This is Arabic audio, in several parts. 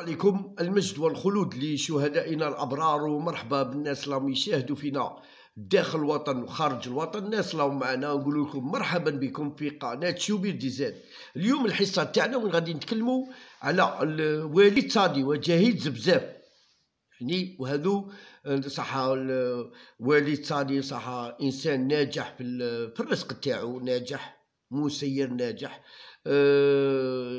عليكم المجد والخلود لشهدائنا الابرار ومرحبا بالناس اللي راهم يشاهدوا فينا داخل الوطن وخارج الوطن الناس راهم معنا نقول لكم مرحبا بكم في قناه شوبير ديزاد اليوم الحصه تاعنا وين غادي نتكلموا على الواليد صادي وجهيد زبزاف يعني وهذو صح الواليد صادي صح انسان ناجح في الرزق تاعو ناجح مسير ناجح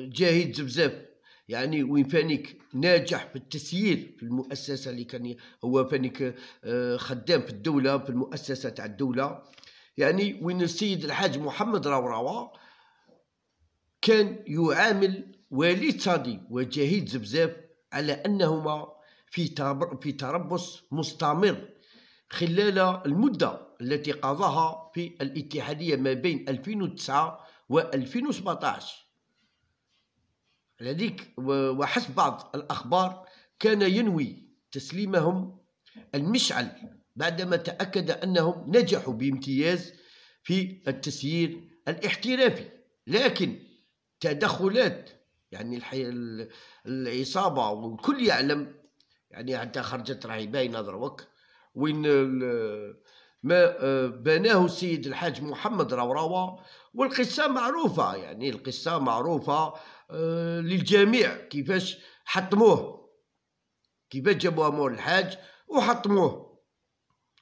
جاهد زبزاف يعني وين فانيك ناجح في التسيير في المؤسسه اللي كان هو فانيك آه، خدام في الدوله في المؤسسه تاع الدوله يعني وين السيد الحاج محمد راوراوا كان يعامل وليد صادي وجهيد زبزاف على انهما في في تربص مستمر خلال المده التي قضاها في الاتحاديه ما بين 2009 و 2017 لديك وحسب بعض الأخبار كان ينوي تسليمهم المشعل بعدما تأكد أنهم نجحوا بامتياز في التسيير الاحترافي لكن تدخلات يعني الحي... العصابة والكل يعلم يعني حتى خرجت راهي باينة وين ال... ما آه، بناه السيد الحاج محمد روروة والقصة معروفة يعني القصة معروفة آه، للجميع كيفاش حطموه كيفاش جابوها مول الحاج وحطموه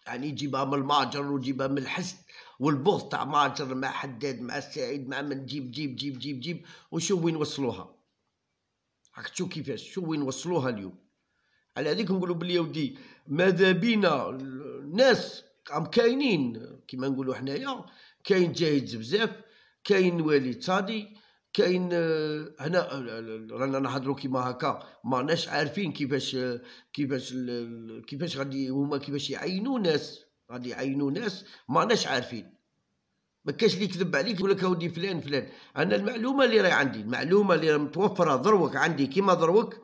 يعني جيبها من المعجر وجيبها من الحسد والبغض تاع معجر مع حداد مع السعيد مع من جيب جيب جيب جيب جيب وشو وين وصلوها راك تشوف كيفاش شو وين وصلوها اليوم على هذيك نقولوا بلي ودي ماذا بينا الناس راهم كاينين كما نقولوا حنايا كاين جايد بزاف كاين والي تصادي كاين آه، هنا آه، رانا نهضروا كيما هكا ما ناش عارفين كيفاش كيفاش كيفاش غادي هما كيفاش يعينوا ناس غادي يعينوا ناس ما ناش عارفين ما كاش اللي يكذب عليك يقول لك اودي فلان فلان انا المعلومه اللي راهي عندي المعلومه اللي متوفره ذروك عندي كيما ذروك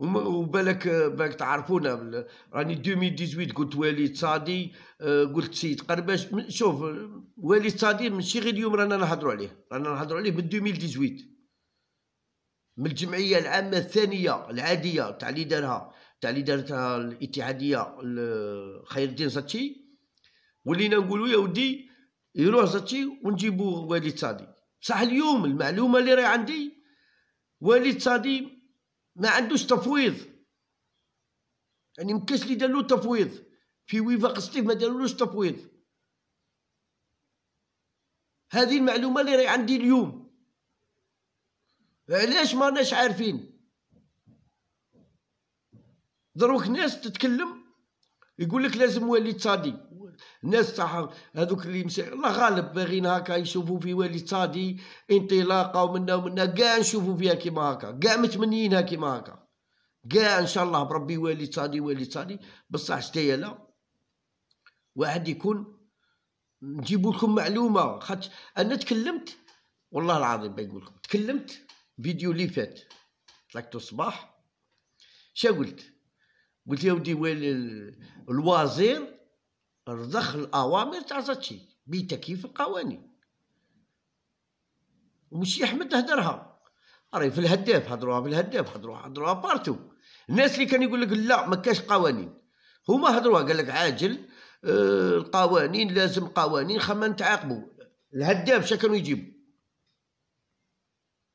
وبالك آه، بالك تعرفونا راني 2018 قلت وليد صادي آه، قلت سيد قرباش شوف آه، وليد صادي ماشي غير اليوم رانا نهضروا عليه رانا نهضروا عليه من 2018 من الجمعيه العامه الثانيه العاديه تاع اللي دارها تاع اللي دارتها الاتحاديه خير الدين زاتشي ولينا نقولوا يا ودي يروح زاتشي ونجيبوا وليد صادي بصح اليوم المعلومه اللي راهي عندي وليد صادي ما عندوش تفويض يعني ما اللي دارلو تفويض في وفاق الصيف ما دارولوش تفويض هذه المعلومه اللي راهي عندي اليوم علاش ماناش عارفين دروك ناس تتكلم يقول لك لازم ولي تصادي الناس تاع هذوك اللي مسيح الله غالب باغيين هكا يشوفوا في والد صادي انطلاقه ومنا ومنا كاع نشوفوا فيها كيما هكا كاع متمنيينها كيما هكا كاع ان شاء الله بربي والد صادي والد صادي بصح شتايا لا واحد يكون نجيب لكم معلومه خاطر انا تكلمت والله العظيم بنقول لكم تكلمت فيديو اللي فات طلعت الصباح شا قلت قلت يا ودي الوزير رضخ الاوامر تاع زاتشي بتكييف القوانين ومشي احمد هدرها راهي في الهداف هضروها في الهداف هضروها هضروها بارتو الناس اللي كان يقول لك لا ما كاش قوانين هما هضروها قال لك عاجل آه القوانين لازم قوانين خما نتعاقبوا الهداف شنو كانوا يجيبوا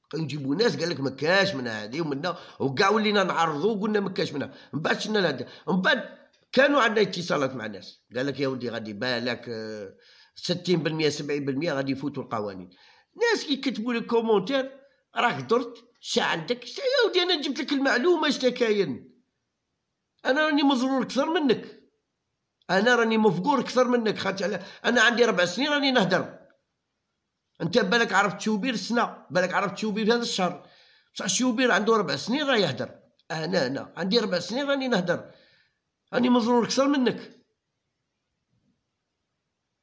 كانوا يجيبوا ناس قال لك ما كاش من هذه ومنها وكاع ولينا نعرضوا وقلنا ما كاش منها من بعد شنا الهداف من بعد كانوا عندنا اتصالات مع الناس قال لك يا ولدي غادي بالك 60% 70% غادي يفوتوا القوانين ناس كي كتبوا لك كومونتير راك درت شا عندك يا ولدي انا جبت لك المعلومه اش كاين انا راني مزرور اكثر منك انا راني مفقور اكثر منك خاطر انا عندي ربع سنين راني نهدر انت بالك عرفت شوبير السنه بالك عرفت شوبير هذا الشهر بصح شوبير عنده ربع سنين راه يهدر انا انا عندي ربع سنين راني نهدر راني مضرور اكثر منك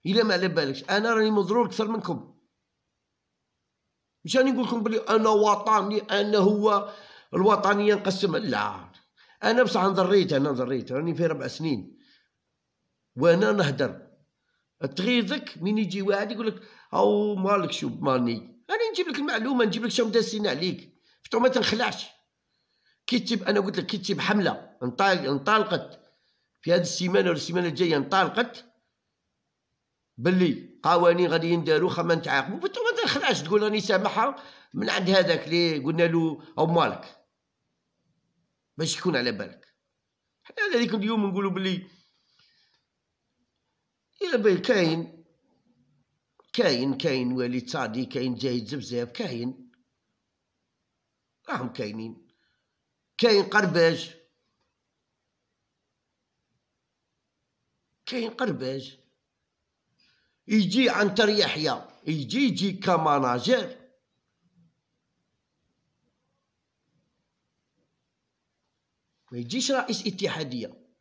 الا ما على بالكش انا راني مضرور اكثر منكم مش راني نقول لكم بلي انا وطني انا هو الوطنيه نقسم لا انا بصح نضريت انا نضريت راني في ربع سنين وانا نهدر تغيظك من يجي واحد يقول لك او مالك شو ماني انا نجيب لك المعلومه نجيب لك شنو سين عليك فتو ما تنخلعش كي تجيب انا قلت لك كي تجيب حمله انطلقت في هذه السيمانه ولا السيمانه الجايه انطلقت باللي قوانين غادي يندارو خا ما نتعاقبو ما تخلعش تقول راني سامحها من عند هذاك اللي قلنا له او مالك باش يكون على بالك حنا هذيك اليوم نقولوا باللي يا بي كاين كاين كاين وليد صادي كاين جاهد زبزاب كاين راهم كاينين كاين قرباج كاين قرباج يجي عنتر يحيى يجي يجي كماناجر ما يجيش رئيس اتحاديه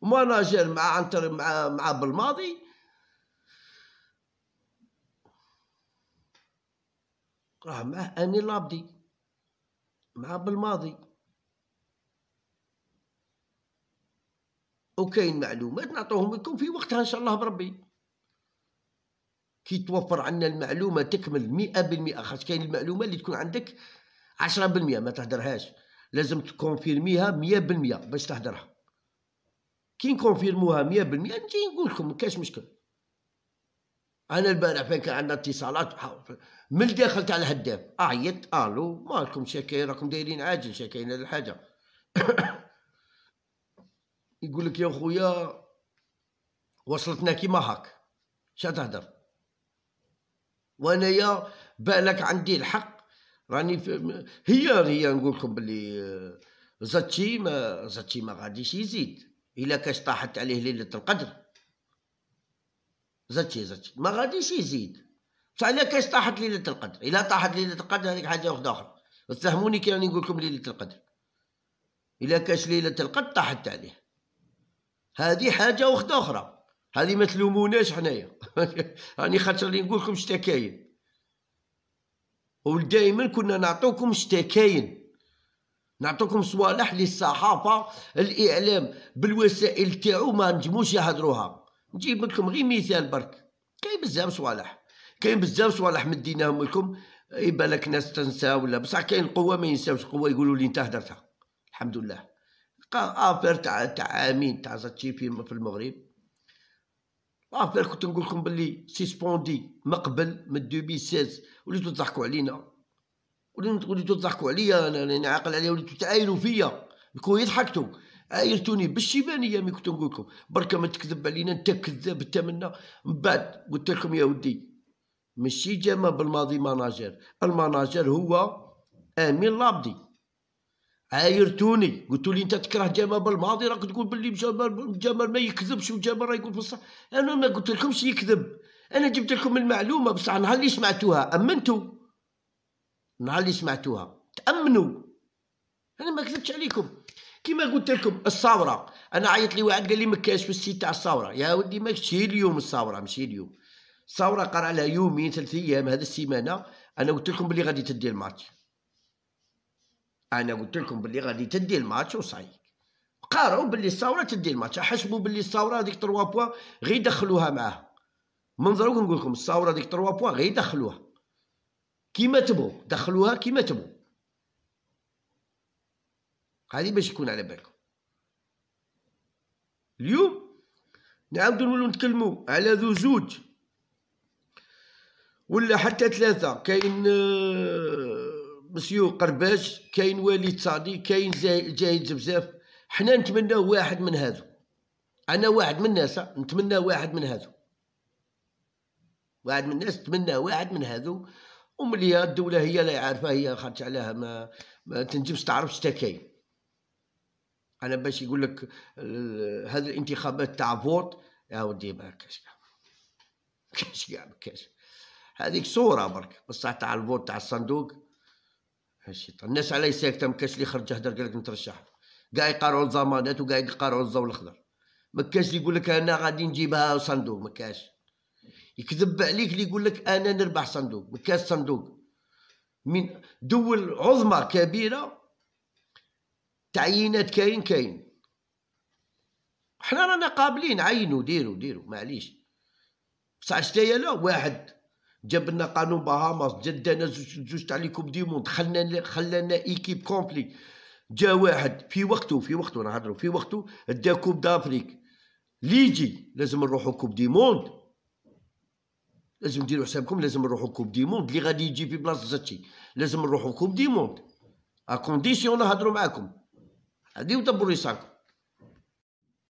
وماناجر مع عنتر مع مع بالماضي راه معاه اني لابدي مع بالماضي وكاين معلومات نعطوهم لكم في وقتها ان شاء الله بربي كي توفر عندنا المعلومه تكمل 100% خاطر كاين المعلومه اللي تكون عندك 10% ما تهدرهاش لازم تكونفيرميها 100% باش تهدرها كي نكونفيرموها 100% نجي نقول لكم ما كاش مشكل انا البارح فين كان عندنا اتصالات من الداخل تاع الهداف اعيط الو مالكم شكاين راكم دايرين عاجل شكاين الحاجه يقول لك يا خويا وصلتنا كيما هاك شا تهدر وانايا بالك عندي الحق راني في هي هي نقول لكم بلي آه، زاتشي ما زاتشي ما غاديش يزيد الا كاش طاحت عليه ليله القدر زاتشي زاتشي ما غاديش يزيد بصح الا كاش طاحت ليله القدر الا طاحت ليله القدر هذيك حاجه وحده اخرى تفهموني كي راني نقول لكم ليله القدر الا كاش ليله القدر طاحت عليه هذه حاجه واخت اخرى هذه ما تلوموناش حنايا راني خاطر اللي نقول لكم شتا كاين ودائما كنا نعطوكم شتا كاين نعطوكم صوالح للصحافه الاعلام بالوسائل تاعو ما نجموش يهضروها نجيب لكم غير مثال برك كاين بزاف صوالح كاين بزاف صوالح مديناهم لكم يبالك ناس تنسى ولا بصح كاين القوه ما ينساوش القوه يقولوا لي انت هدرتها الحمد لله افير آه، تاع تاع عامين تاع زاتشي في المغرب افير آه، كنت نقول لكم بلي سيسبوندي مقبل من 2016 وليتو تضحكوا علينا وليتو تضحكوا عليا انا راني عاقل عليا وليتو تعايروا فيا كون يضحكتوا عايرتوني بالشيبانيه مي كنت نقول لكم بركه ما تكذب علينا انت كذاب انت منا من بعد قلت لكم يا ودي ماشي جامع بالماضي ماناجر الماناجر هو امين لابدي عايرتوني قلت لي انت تكره جمال بالماضي راك تقول باللي جمال جمال ما يكذبش وجمال راه يقول بصح انا ما قلت لكمش يكذب انا جبت لكم المعلومه بصح نهار اللي سمعتوها امنتوا نهار اللي سمعتوها تامنوا انا ما كذبتش عليكم كما قلت لكم الثوره انا عيط لي واحد قال لي ما كاش في السيت تاع الثوره يا ودي ماشي اليوم الثوره ماشي اليوم الثوره قرا لها يومين ثلاث ايام هذا السيمانه انا قلت لكم بلي غادي تدي الماتش انا قلت لكم باللي غادي تدي الماتش وصاي قاروا باللي الثوره تدي الماتش حسبوا باللي الثوره هذيك 3 بوا غير يدخلوها معاه منظركم نقول لكم الثوره هذيك 3 بوا غير يدخلوها كيما تبغوا دخلوها كيما تبغوا هذه باش يكون على بالكم اليوم نعاودو نولو نتكلمو على ذو زوج ولا حتى ثلاثة كاين آه، مسيو قرباج كاين وليد صادي كاين جايد بزاف حنا نتمناو واحد من هذو انا واحد من الناس نتمنى واحد من هذو واحد من الناس نتمنى واحد من هذو وملي الدولة هي لا عارفة هي خرج عليها ما, ما تنجمش تعرف شتا كاين أنا باش يقول لك هذه آه، الانتخابات تاع فوت يا ودي ما كاش كاش كاش هذيك صورة برك بصح تاع الفوت تاع الصندوق هالشيطان الناس علاه ساكته ما كاش اللي خرج يهدر قال لك نترشح كاع يقارعوا الضمانات وكاع يقارعوا الضوء الاخضر ما كاش اللي يقول لك انا غادي نجيبها صندوق ما كاش يكذب عليك اللي يقول لك انا نربح صندوق ما كاش صندوق من دول عظمى كبيره تعيينات كاين كاين حنا رانا قابلين عينوا ديروا ديروا معليش بصح شتايا لا واحد جاب لنا قانون باهاماس جدنا زوج تاع لي كوب دي موند خلانا خلانا ايكيب كومبلي جا واحد في وقته في وقته نهضروا في وقته دا كوب دافريك لي يجي لازم نروحوا كوب دي موند لازم ديروا حسابكم لازم نروحوا كوب دي موند اللي غادي يجي في بلاصه زاتشي لازم نروحوا كوب دي موند ا كونديسيون نهضروا معاكم هادي ودبروا يساكم